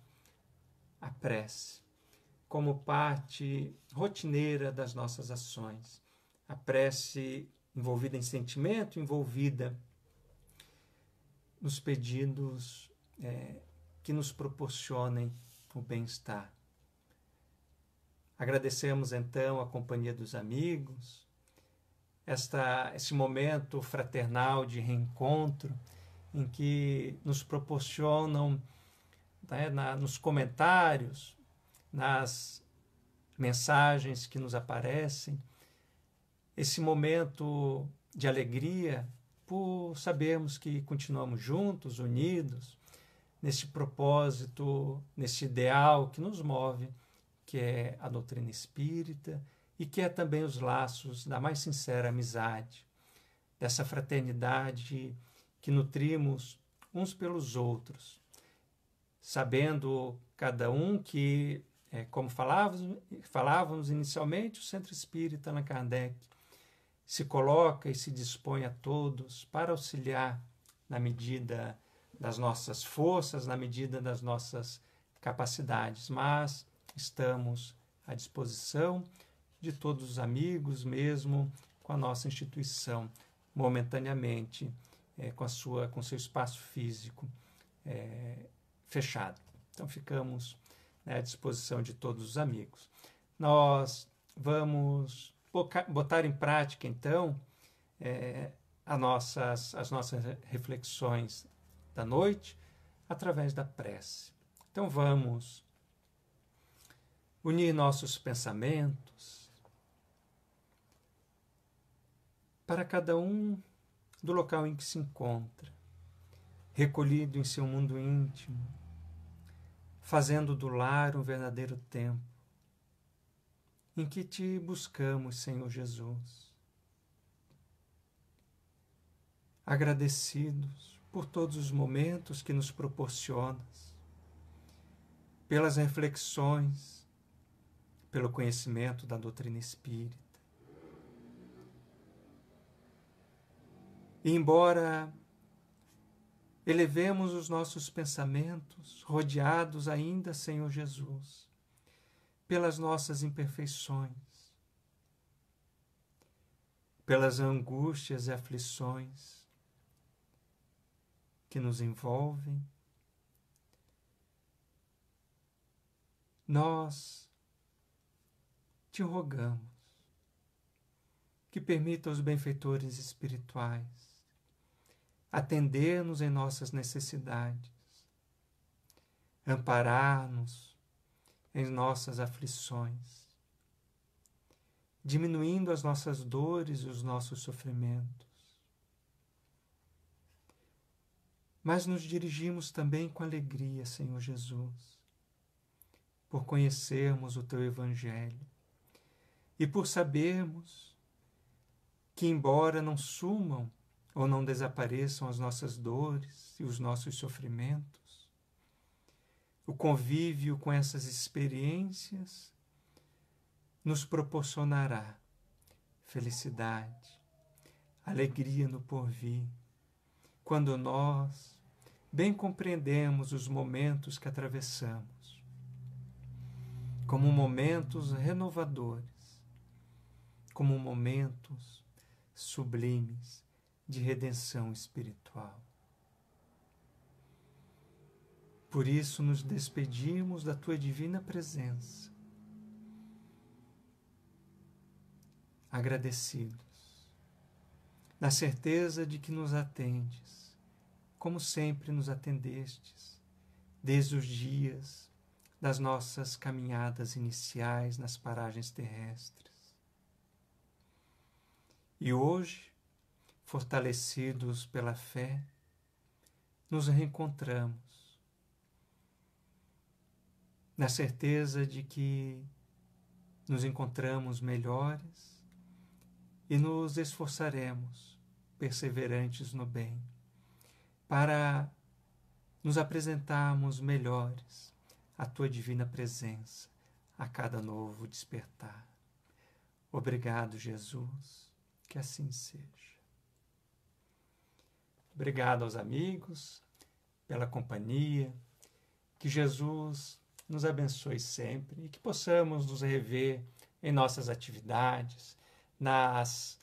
a prece, como parte rotineira das nossas ações. A prece envolvida em sentimento, envolvida nos pedidos é, que nos proporcionem o bem-estar. Agradecemos então a companhia dos amigos, esta, esse momento fraternal de reencontro em que nos proporcionam né, na, nos comentários, nas mensagens que nos aparecem, esse momento de alegria por sabermos que continuamos juntos, unidos, nesse propósito, nesse ideal que nos move, que é a doutrina espírita e que é também os laços da mais sincera amizade, dessa fraternidade que nutrimos uns pelos outros, sabendo cada um que, é, como falávamos, falávamos inicialmente, o Centro Espírita na Kardec se coloca e se dispõe a todos para auxiliar na medida das nossas forças, na medida das nossas capacidades, mas estamos à disposição de todos os amigos, mesmo com a nossa instituição, momentaneamente, é, com, a sua, com seu espaço físico é, fechado. Então, ficamos né, à disposição de todos os amigos. Nós vamos botar em prática, então, é, as, nossas, as nossas reflexões da noite através da prece. Então, vamos unir nossos pensamentos para cada um do local em que se encontra, recolhido em seu mundo íntimo, fazendo do lar um verdadeiro templo em que te buscamos, Senhor Jesus. Agradecidos por todos os momentos que nos proporcionas, pelas reflexões, pelo conhecimento da doutrina espírita. E embora elevemos os nossos pensamentos, rodeados ainda, Senhor Jesus, pelas nossas imperfeições, pelas angústias e aflições que nos envolvem. Nós te rogamos que permita aos benfeitores espirituais atender-nos em nossas necessidades, amparar-nos em nossas aflições, diminuindo as nossas dores e os nossos sofrimentos. Mas nos dirigimos também com alegria, Senhor Jesus, por conhecermos o Teu Evangelho e por sabermos que, embora não sumam ou não desapareçam as nossas dores e os nossos sofrimentos, o convívio com essas experiências nos proporcionará felicidade, alegria no porvir, quando nós bem compreendemos os momentos que atravessamos como momentos renovadores, como momentos sublimes de redenção espiritual. Por isso nos despedimos da tua divina presença, agradecidos, na certeza de que nos atendes, como sempre nos atendestes, desde os dias das nossas caminhadas iniciais nas paragens terrestres. E hoje, fortalecidos pela fé, nos reencontramos na certeza de que nos encontramos melhores e nos esforçaremos, perseverantes no bem, para nos apresentarmos melhores à tua divina presença a cada novo despertar. Obrigado, Jesus, que assim seja. Obrigado aos amigos pela companhia, que Jesus nos abençoe sempre e que possamos nos rever em nossas atividades, nas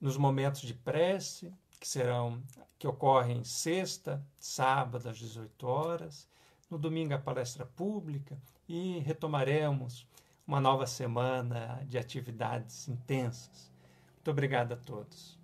nos momentos de prece que serão que ocorrem sexta, sábado às 18 horas, no domingo a palestra pública e retomaremos uma nova semana de atividades intensas. Muito obrigado a todos.